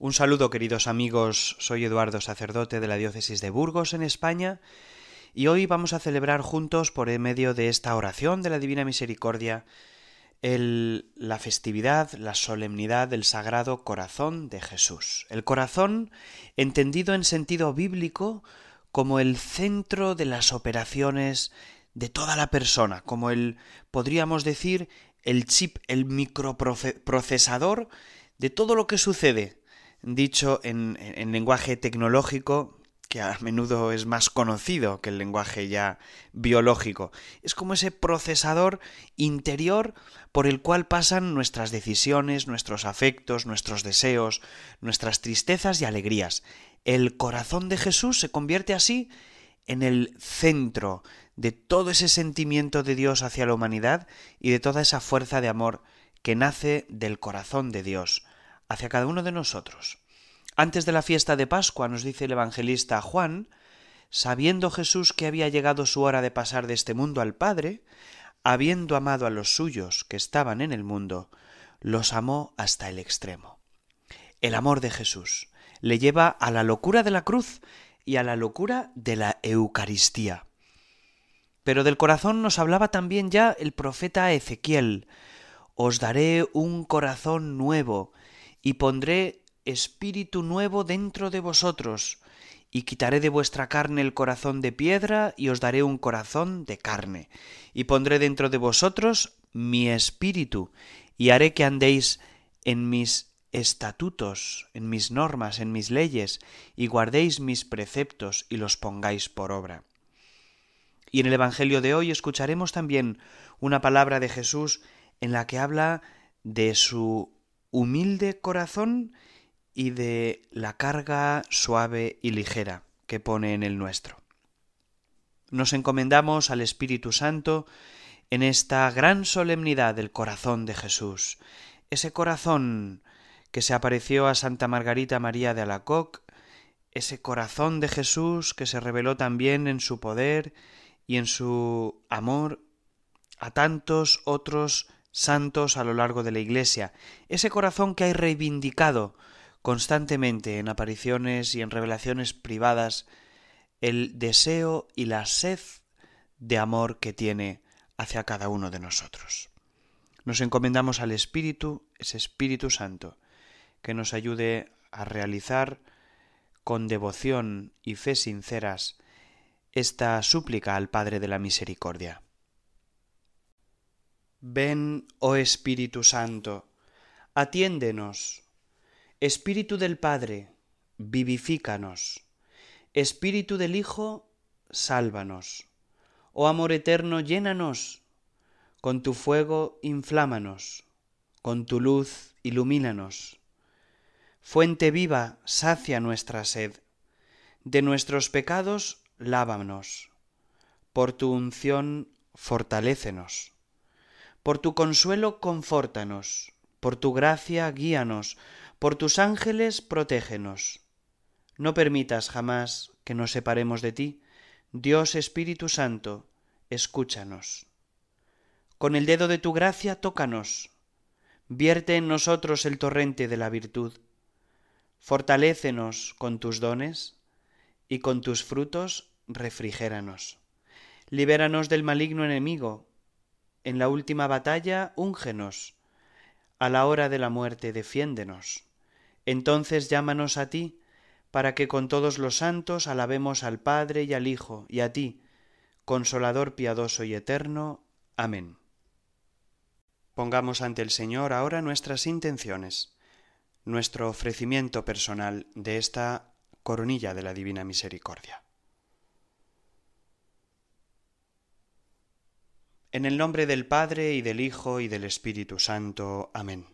Un saludo queridos amigos, soy Eduardo sacerdote de la diócesis de Burgos en España y hoy vamos a celebrar juntos por medio de esta oración de la Divina Misericordia la festividad, la solemnidad del Sagrado Corazón de Jesús. El corazón entendido en sentido bíblico como el centro de las operaciones de toda la persona, como el, podríamos decir, el chip, el microprocesador de todo lo que sucede dicho en, lenguaje tecnológico que a menudo es más conocido que el lenguaje ya biológico. Es como ese procesador interior por el cual pasan nuestras decisiones, nuestros afectos, nuestros deseos, nuestras tristezas y alegrías. El corazón de Jesús se convierte así en el centro de todo ese sentimiento de Dios hacia la humanidad y de toda esa fuerza de amor que nace del corazón de Dios hacia cada uno de nosotros. Antes de la fiesta de Pascua, nos dice el evangelista Juan, sabiendo Jesús que había llegado su hora de pasar de este mundo al Padre, habiendo amado a los suyos que estaban en el mundo, los amó hasta el extremo. El amor de Jesús le lleva a la locura de la cruz y a la locura de la Eucaristía. Pero del corazón nos hablaba también ya el profeta Ezequiel. Os daré un corazón nuevo y pondré espíritu nuevo dentro de vosotros, y quitaré de vuestra carne el corazón de piedra, y os daré un corazón de carne, y pondré dentro de vosotros mi espíritu, y haré que andéis en mis estatutos, en mis normas, en mis leyes, y guardéis mis preceptos y los pongáis por obra. Y en el Evangelio de hoy escucharemos también una palabra de Jesús en la que habla de su humilde corazón y de la carga suave y ligera que pone en el nuestro. Nos encomendamos al Espíritu Santo en esta gran solemnidad del corazón de Jesús, ese corazón que se apareció a Santa Margarita María de Alacoc, ese corazón de Jesús que se reveló también en su poder y en su amor a tantos otros santos a lo largo de la Iglesia, ese corazón que hay reivindicado constantemente en apariciones y en revelaciones privadas el deseo y la sed de amor que tiene hacia cada uno de nosotros. Nos encomendamos al Espíritu, ese Espíritu Santo, que nos ayude a realizar con devoción y fe sinceras esta súplica al Padre de la Misericordia. Ven, oh Espíritu Santo, atiéndenos Espíritu del Padre, vivifícanos. Espíritu del Hijo, sálvanos. Oh amor eterno, llénanos. Con tu fuego, inflámanos. Con tu luz, ilumínanos. Fuente viva, sacia nuestra sed. De nuestros pecados, lávanos. Por tu unción, fortalécenos. Por tu consuelo, confórtanos. Por tu gracia, guíanos por tus ángeles protégenos. No permitas jamás que nos separemos de ti. Dios Espíritu Santo, escúchanos. Con el dedo de tu gracia tócanos. Vierte en nosotros el torrente de la virtud. Fortalécenos con tus dones y con tus frutos refrigéranos. Libéranos del maligno enemigo. En la última batalla, úngenos. A la hora de la muerte, defiéndenos entonces llámanos a ti, para que con todos los santos alabemos al Padre y al Hijo y a ti, Consolador piadoso y eterno. Amén. Pongamos ante el Señor ahora nuestras intenciones, nuestro ofrecimiento personal de esta coronilla de la Divina Misericordia. En el nombre del Padre y del Hijo y del Espíritu Santo. Amén.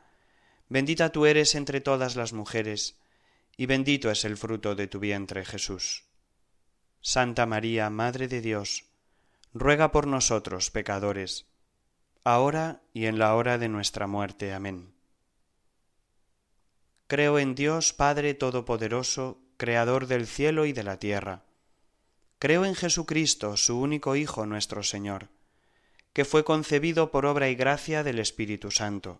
Bendita tú eres entre todas las mujeres, y bendito es el fruto de tu vientre, Jesús. Santa María, Madre de Dios, ruega por nosotros, pecadores, ahora y en la hora de nuestra muerte. Amén. Creo en Dios Padre Todopoderoso, Creador del cielo y de la tierra. Creo en Jesucristo, su único Hijo, nuestro Señor, que fue concebido por obra y gracia del Espíritu Santo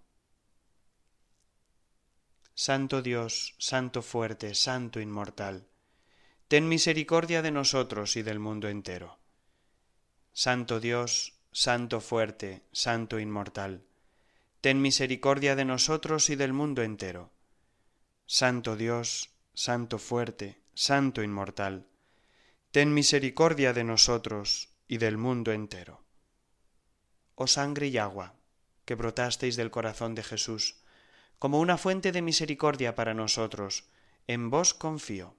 Santo Dios, Santo fuerte, Santo inmortal, ten misericordia de nosotros y del mundo entero. Santo Dios, Santo fuerte, Santo inmortal, ten misericordia de nosotros y del mundo entero. Santo Dios, Santo fuerte, Santo inmortal, ten misericordia de nosotros y del mundo entero. Oh sangre y agua, que brotasteis del corazón de Jesús, como una fuente de misericordia para nosotros. En vos confío.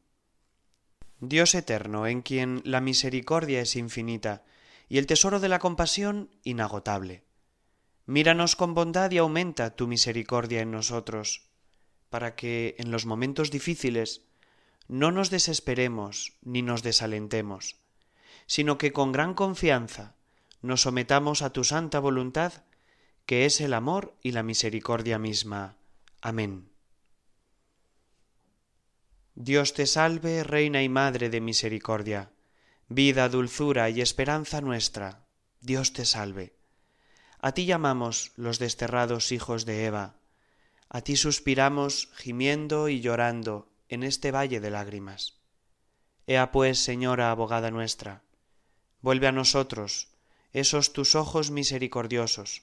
Dios eterno, en quien la misericordia es infinita y el tesoro de la compasión inagotable. Míranos con bondad y aumenta tu misericordia en nosotros, para que en los momentos difíciles no nos desesperemos ni nos desalentemos, sino que con gran confianza nos sometamos a tu santa voluntad, que es el amor y la misericordia misma. Amén. Dios te salve, Reina y Madre de Misericordia, vida, dulzura y esperanza nuestra. Dios te salve. A ti llamamos los desterrados hijos de Eva. A ti suspiramos, gimiendo y llorando, en este valle de lágrimas. Ea pues, Señora abogada nuestra, vuelve a nosotros esos tus ojos misericordiosos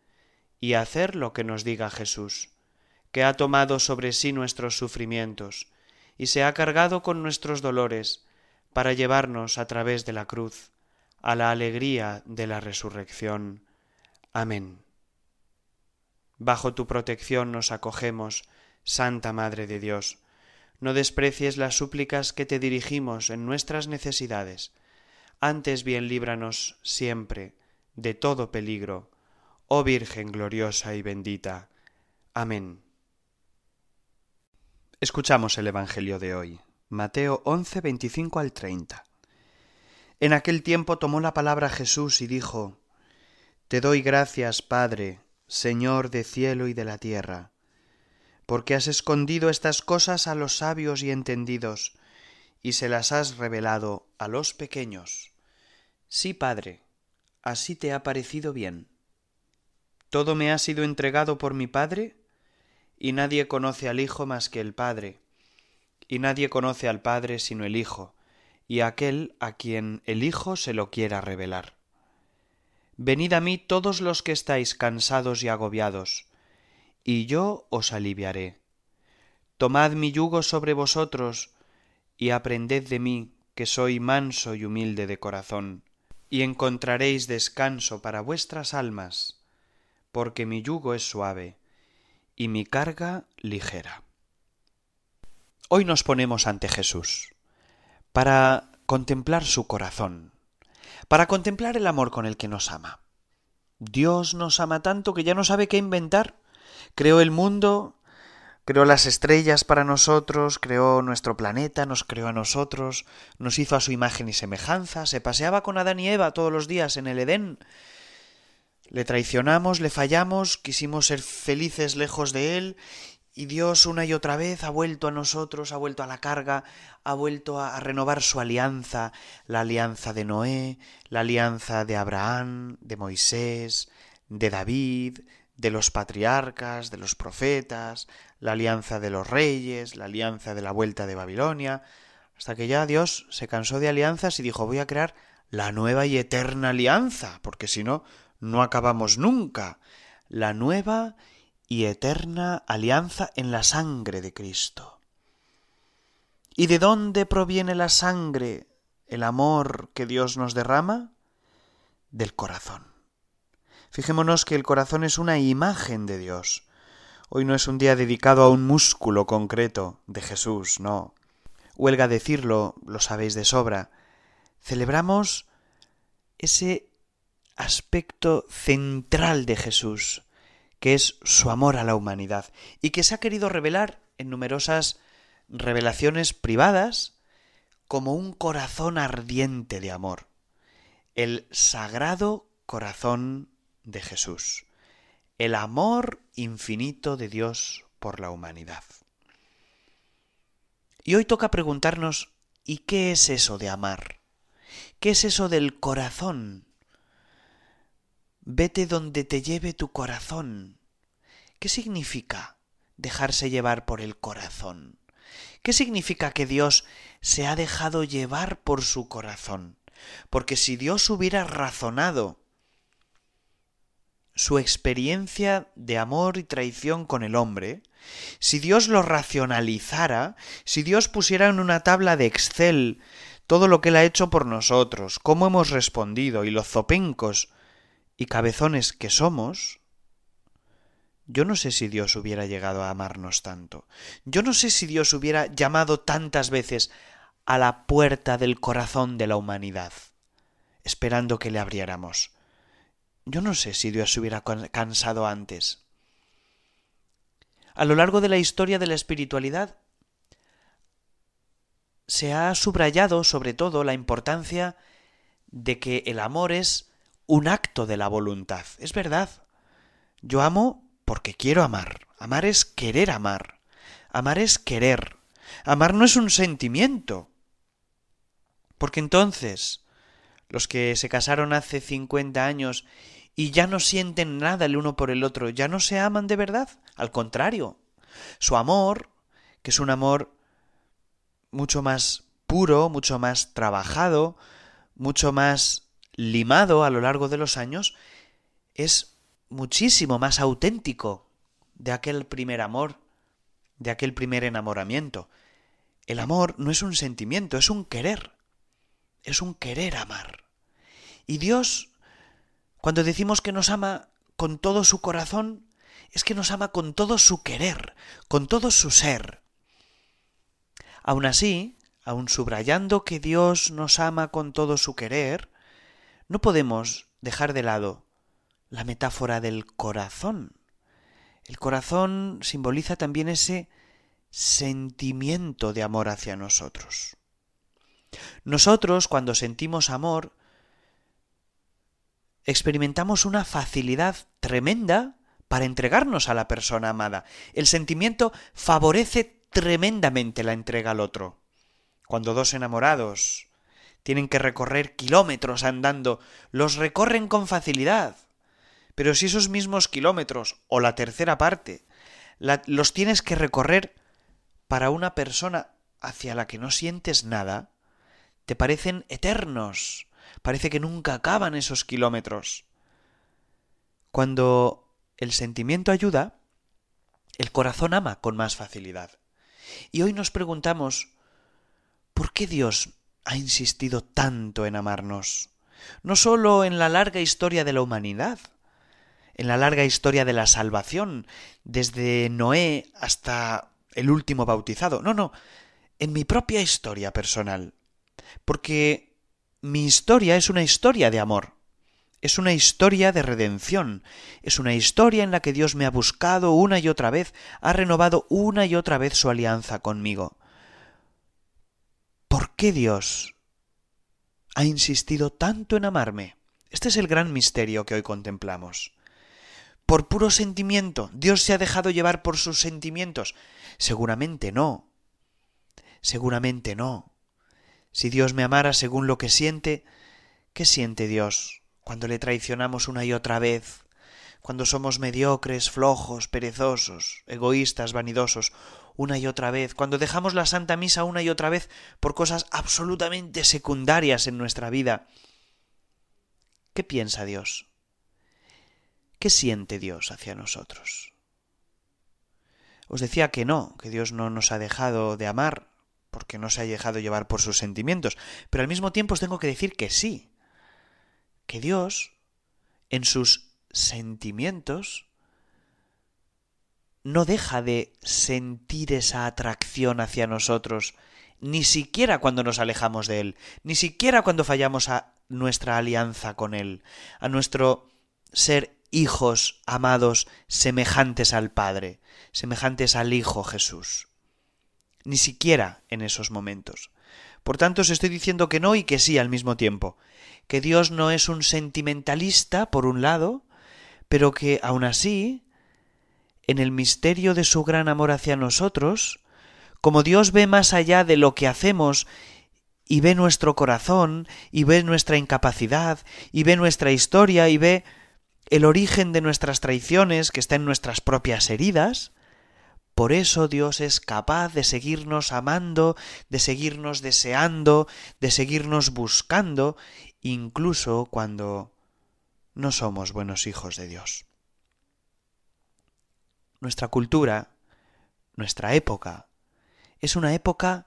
y hacer lo que nos diga Jesús, que ha tomado sobre sí nuestros sufrimientos y se ha cargado con nuestros dolores para llevarnos a través de la cruz a la alegría de la resurrección. Amén. Bajo tu protección nos acogemos, Santa Madre de Dios. No desprecies las súplicas que te dirigimos en nuestras necesidades. Antes bien líbranos siempre de todo peligro oh Virgen gloriosa y bendita. Amén. Escuchamos el Evangelio de hoy, Mateo 11, 25 al 30. En aquel tiempo tomó la palabra Jesús y dijo, Te doy gracias, Padre, Señor de cielo y de la tierra, porque has escondido estas cosas a los sabios y entendidos, y se las has revelado a los pequeños. Sí, Padre, así te ha parecido bien. Todo me ha sido entregado por mi Padre, y nadie conoce al Hijo más que el Padre, y nadie conoce al Padre sino el Hijo, y aquel a quien el Hijo se lo quiera revelar. Venid a mí todos los que estáis cansados y agobiados, y yo os aliviaré. Tomad mi yugo sobre vosotros, y aprended de mí, que soy manso y humilde de corazón, y encontraréis descanso para vuestras almas porque mi yugo es suave y mi carga ligera. Hoy nos ponemos ante Jesús para contemplar su corazón, para contemplar el amor con el que nos ama. Dios nos ama tanto que ya no sabe qué inventar. Creó el mundo, creó las estrellas para nosotros, creó nuestro planeta, nos creó a nosotros, nos hizo a su imagen y semejanza, se paseaba con Adán y Eva todos los días en el Edén, le traicionamos, le fallamos, quisimos ser felices lejos de Él, y Dios una y otra vez ha vuelto a nosotros, ha vuelto a la carga, ha vuelto a renovar su alianza, la alianza de Noé, la alianza de Abraham, de Moisés, de David, de los patriarcas, de los profetas, la alianza de los reyes, la alianza de la vuelta de Babilonia, hasta que ya Dios se cansó de alianzas y dijo voy a crear la nueva y eterna alianza, porque si no, no acabamos nunca. La nueva y eterna alianza en la sangre de Cristo. ¿Y de dónde proviene la sangre, el amor que Dios nos derrama? Del corazón. Fijémonos que el corazón es una imagen de Dios. Hoy no es un día dedicado a un músculo concreto de Jesús, no. Huelga decirlo, lo sabéis de sobra, celebramos ese aspecto central de Jesús, que es su amor a la humanidad, y que se ha querido revelar en numerosas revelaciones privadas como un corazón ardiente de amor, el sagrado corazón de Jesús, el amor infinito de Dios por la humanidad. Y hoy toca preguntarnos, ¿y qué es eso de amar? ¿Qué es eso del corazón? Vete donde te lleve tu corazón. ¿Qué significa dejarse llevar por el corazón? ¿Qué significa que Dios se ha dejado llevar por su corazón? Porque si Dios hubiera razonado su experiencia de amor y traición con el hombre, si Dios lo racionalizara, si Dios pusiera en una tabla de Excel todo lo que Él ha hecho por nosotros, cómo hemos respondido y los zopencos y cabezones que somos, yo no sé si Dios hubiera llegado a amarnos tanto. Yo no sé si Dios hubiera llamado tantas veces a la puerta del corazón de la humanidad, esperando que le abriéramos. Yo no sé si Dios se hubiera cansado antes. A lo largo de la historia de la espiritualidad se ha subrayado sobre todo la importancia de que el amor es un acto de la voluntad. Es verdad. Yo amo porque quiero amar. Amar es querer amar. Amar es querer. Amar no es un sentimiento. Porque entonces, los que se casaron hace 50 años y ya no sienten nada el uno por el otro, ya no se aman de verdad. Al contrario, su amor, que es un amor mucho más puro, mucho más trabajado, mucho más limado a lo largo de los años, es muchísimo más auténtico de aquel primer amor, de aquel primer enamoramiento. El amor no es un sentimiento, es un querer. Es un querer amar. Y Dios, cuando decimos que nos ama con todo su corazón, es que nos ama con todo su querer, con todo su ser, Aun así, aun subrayando que Dios nos ama con todo su querer, no podemos dejar de lado la metáfora del corazón. El corazón simboliza también ese sentimiento de amor hacia nosotros. Nosotros, cuando sentimos amor, experimentamos una facilidad tremenda para entregarnos a la persona amada. El sentimiento favorece tremendamente la entrega al otro. Cuando dos enamorados tienen que recorrer kilómetros andando, los recorren con facilidad. Pero si esos mismos kilómetros, o la tercera parte, los tienes que recorrer para una persona hacia la que no sientes nada, te parecen eternos. Parece que nunca acaban esos kilómetros. Cuando el sentimiento ayuda, el corazón ama con más facilidad. Y hoy nos preguntamos, ¿por qué Dios ha insistido tanto en amarnos? No solo en la larga historia de la humanidad, en la larga historia de la salvación, desde Noé hasta el último bautizado, no, no, en mi propia historia personal, porque mi historia es una historia de amor es una historia de redención, es una historia en la que Dios me ha buscado una y otra vez, ha renovado una y otra vez su alianza conmigo. ¿Por qué Dios ha insistido tanto en amarme? Este es el gran misterio que hoy contemplamos. Por puro sentimiento, Dios se ha dejado llevar por sus sentimientos. Seguramente no. Seguramente no. Si Dios me amara según lo que siente, ¿qué siente Dios? cuando le traicionamos una y otra vez, cuando somos mediocres, flojos, perezosos, egoístas, vanidosos, una y otra vez, cuando dejamos la Santa Misa una y otra vez por cosas absolutamente secundarias en nuestra vida. ¿Qué piensa Dios? ¿Qué siente Dios hacia nosotros? Os decía que no, que Dios no nos ha dejado de amar, porque no se ha dejado llevar por sus sentimientos, pero al mismo tiempo os tengo que decir que sí, que Dios, en sus sentimientos, no deja de sentir esa atracción hacia nosotros, ni siquiera cuando nos alejamos de Él, ni siquiera cuando fallamos a nuestra alianza con Él, a nuestro ser hijos amados semejantes al Padre, semejantes al Hijo Jesús. Ni siquiera en esos momentos. Por tanto, os estoy diciendo que no y que sí al mismo tiempo que Dios no es un sentimentalista, por un lado, pero que aun así, en el misterio de su gran amor hacia nosotros, como Dios ve más allá de lo que hacemos y ve nuestro corazón, y ve nuestra incapacidad, y ve nuestra historia, y ve el origen de nuestras traiciones que está en nuestras propias heridas, por eso Dios es capaz de seguirnos amando, de seguirnos deseando, de seguirnos buscando, incluso cuando no somos buenos hijos de Dios. Nuestra cultura, nuestra época, es una época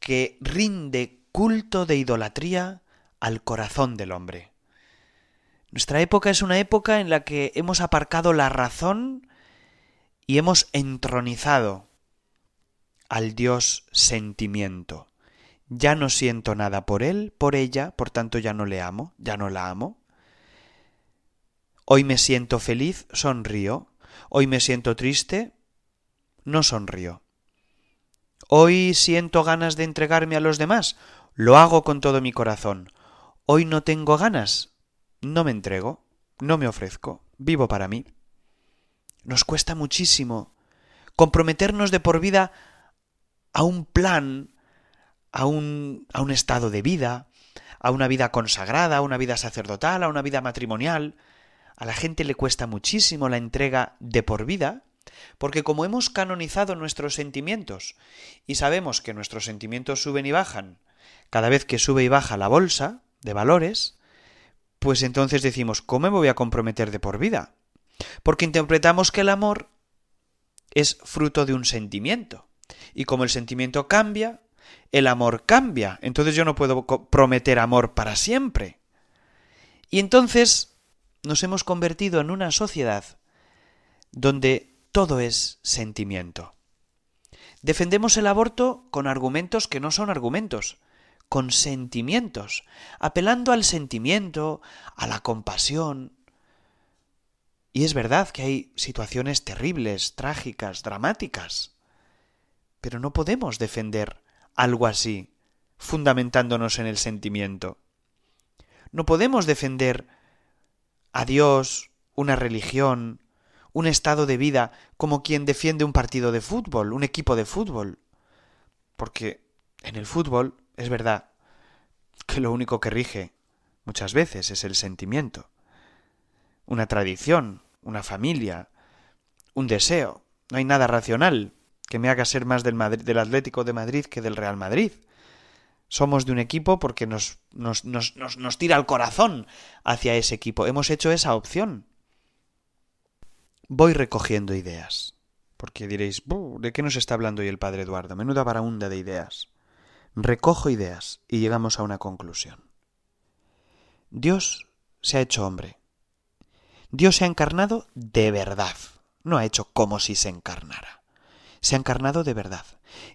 que rinde culto de idolatría al corazón del hombre. Nuestra época es una época en la que hemos aparcado la razón y hemos entronizado al Dios sentimiento ya no siento nada por él, por ella, por tanto ya no le amo, ya no la amo. Hoy me siento feliz, sonrío. Hoy me siento triste, no sonrío. Hoy siento ganas de entregarme a los demás, lo hago con todo mi corazón. Hoy no tengo ganas, no me entrego, no me ofrezco, vivo para mí. Nos cuesta muchísimo comprometernos de por vida a un plan a un, a un estado de vida, a una vida consagrada, a una vida sacerdotal, a una vida matrimonial. A la gente le cuesta muchísimo la entrega de por vida, porque como hemos canonizado nuestros sentimientos y sabemos que nuestros sentimientos suben y bajan, cada vez que sube y baja la bolsa de valores, pues entonces decimos, ¿cómo me voy a comprometer de por vida? Porque interpretamos que el amor es fruto de un sentimiento. Y como el sentimiento cambia, el amor cambia, entonces yo no puedo prometer amor para siempre. Y entonces nos hemos convertido en una sociedad donde todo es sentimiento. Defendemos el aborto con argumentos que no son argumentos, con sentimientos, apelando al sentimiento, a la compasión. Y es verdad que hay situaciones terribles, trágicas, dramáticas, pero no podemos defender algo así, fundamentándonos en el sentimiento. No podemos defender a Dios, una religión, un estado de vida como quien defiende un partido de fútbol, un equipo de fútbol. Porque en el fútbol es verdad que lo único que rige muchas veces es el sentimiento, una tradición, una familia, un deseo, no hay nada racional que me haga ser más del, Atlético de Madrid que del Real Madrid. Somos de un equipo porque nos, tira el corazón hacia ese equipo. Hemos hecho esa opción. Voy recogiendo ideas. Porque diréis, ¿de qué nos está hablando hoy el padre Eduardo? Menuda hunda de ideas. Recojo ideas y llegamos a una conclusión. Dios se ha hecho hombre. Dios se ha encarnado de verdad, no ha hecho como si se encarnara se ha encarnado de verdad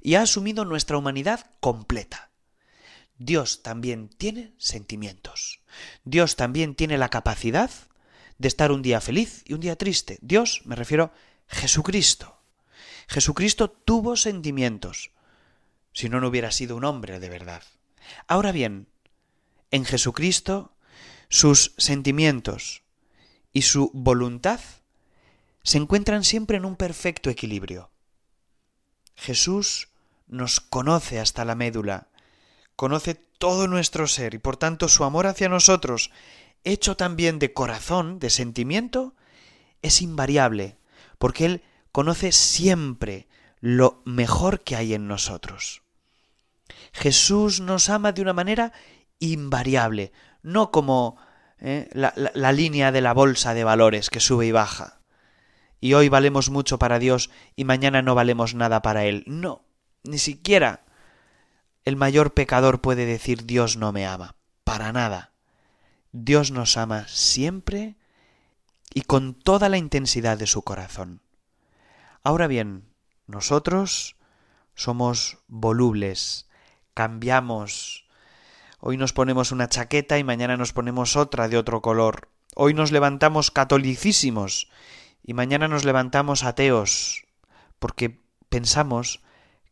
y ha asumido nuestra humanidad completa. Dios también tiene sentimientos. Dios también tiene la capacidad de estar un día feliz y un día triste. Dios, me refiero, Jesucristo. Jesucristo tuvo sentimientos, si no, no hubiera sido un hombre de verdad. Ahora bien, en Jesucristo, sus sentimientos y su voluntad se encuentran siempre en un perfecto equilibrio. Jesús nos conoce hasta la médula, conoce todo nuestro ser y por tanto su amor hacia nosotros, hecho también de corazón, de sentimiento, es invariable, porque Él conoce siempre lo mejor que hay en nosotros. Jesús nos ama de una manera invariable, no como eh, la línea de la bolsa de valores que sube y baja y hoy valemos mucho para Dios y mañana no valemos nada para Él. No, ni siquiera el mayor pecador puede decir Dios no me ama. Para nada. Dios nos ama siempre y con toda la intensidad de su corazón. Ahora bien, nosotros somos volubles, cambiamos. Hoy nos ponemos una chaqueta y mañana nos ponemos otra de otro color. Hoy nos levantamos catolicísimos y mañana nos levantamos ateos, porque pensamos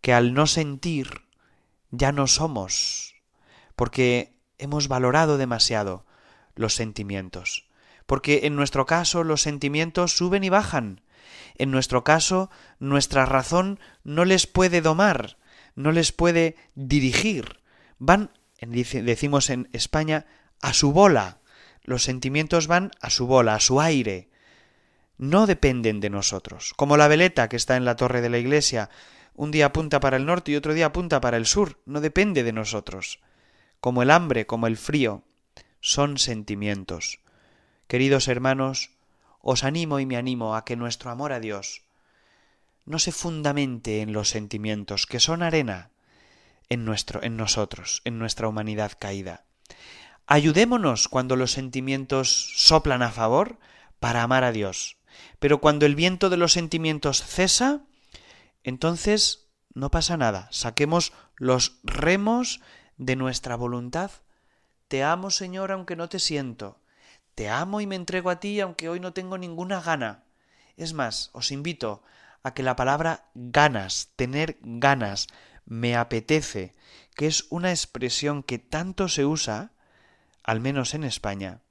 que al no sentir ya no somos, porque hemos valorado demasiado los sentimientos, porque en nuestro caso los sentimientos suben y bajan, en nuestro caso nuestra razón no les puede domar, no les puede dirigir, van, decimos en España, a su bola, los sentimientos van a su bola, a su aire, no dependen de nosotros, como la veleta que está en la torre de la iglesia, un día apunta para el norte y otro día apunta para el sur, no depende de nosotros, como el hambre, como el frío, son sentimientos. Queridos hermanos, os animo y me animo a que nuestro amor a Dios no se fundamente en los sentimientos que son arena en nuestro en nosotros, en nuestra humanidad caída. Ayudémonos cuando los sentimientos soplan a favor para amar a Dios, pero cuando el viento de los sentimientos cesa, entonces no pasa nada. Saquemos los remos de nuestra voluntad. Te amo, Señor, aunque no te siento. Te amo y me entrego a ti, aunque hoy no tengo ninguna gana. Es más, os invito a que la palabra ganas, tener ganas, me apetece, que es una expresión que tanto se usa, al menos en España,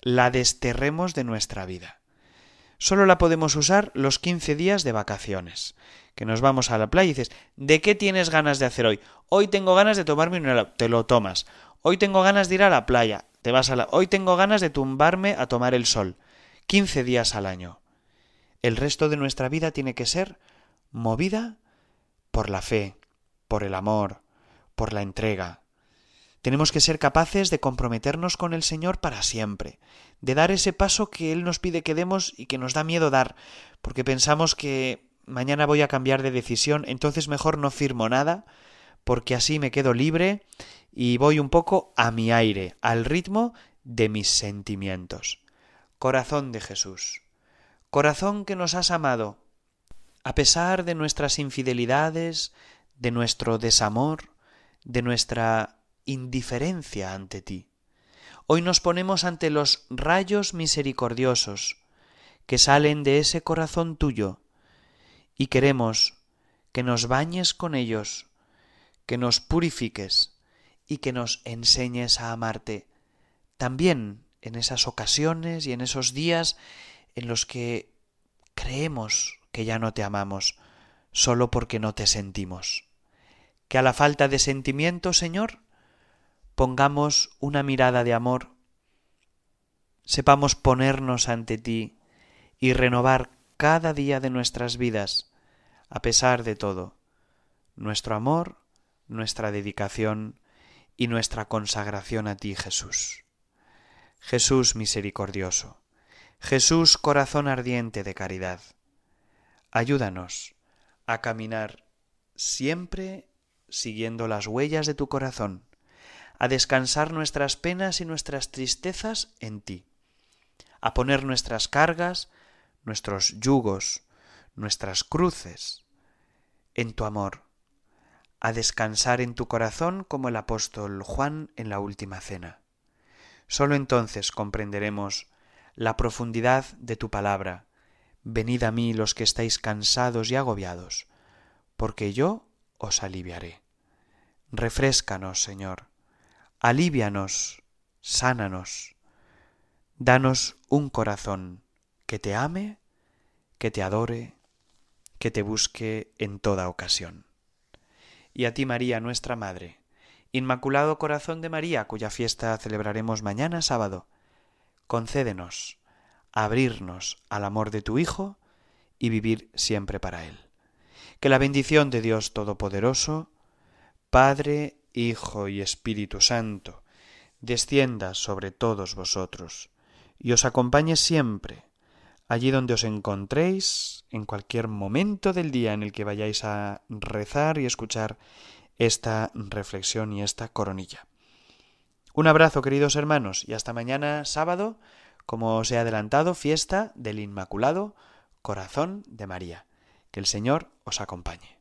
la desterremos de nuestra vida solo la podemos usar los 15 días de vacaciones. Que nos vamos a la playa y dices, ¿de qué tienes ganas de hacer hoy? Hoy tengo ganas de tomarme un helado, te lo tomas. Hoy tengo ganas de ir a la playa, te vas a la... Hoy tengo ganas de tumbarme a tomar el sol. 15 días al año. El resto de nuestra vida tiene que ser movida por la fe, por el amor, por la entrega, tenemos que ser capaces de comprometernos con el Señor para siempre, de dar ese paso que Él nos pide que demos y que nos da miedo dar, porque pensamos que mañana voy a cambiar de decisión, entonces mejor no firmo nada, porque así me quedo libre y voy un poco a mi aire, al ritmo de mis sentimientos. Corazón de Jesús, corazón que nos has amado, a pesar de nuestras infidelidades, de nuestro desamor, de nuestra indiferencia ante ti. Hoy nos ponemos ante los rayos misericordiosos que salen de ese corazón tuyo y queremos que nos bañes con ellos, que nos purifiques y que nos enseñes a amarte. También en esas ocasiones y en esos días en los que creemos que ya no te amamos, solo porque no te sentimos. Que a la falta de sentimiento, Señor, pongamos una mirada de amor, sepamos ponernos ante ti y renovar cada día de nuestras vidas, a pesar de todo, nuestro amor, nuestra dedicación y nuestra consagración a ti, Jesús. Jesús misericordioso, Jesús corazón ardiente de caridad, ayúdanos a caminar siempre siguiendo las huellas de tu corazón a descansar nuestras penas y nuestras tristezas en ti, a poner nuestras cargas, nuestros yugos, nuestras cruces, en tu amor, a descansar en tu corazón como el apóstol Juan en la última cena. Solo entonces comprenderemos la profundidad de tu palabra. Venid a mí los que estáis cansados y agobiados, porque yo os aliviaré. Refréscanos, Señor, alívianos, sánanos, danos un corazón que te ame, que te adore, que te busque en toda ocasión. Y a ti María, nuestra Madre, Inmaculado Corazón de María, cuya fiesta celebraremos mañana sábado, concédenos abrirnos al amor de tu Hijo y vivir siempre para Él. Que la bendición de Dios Todopoderoso, Padre, Hijo y Espíritu Santo, descienda sobre todos vosotros y os acompañe siempre, allí donde os encontréis, en cualquier momento del día en el que vayáis a rezar y escuchar esta reflexión y esta coronilla. Un abrazo, queridos hermanos, y hasta mañana sábado, como os he adelantado, fiesta del Inmaculado Corazón de María. Que el Señor os acompañe.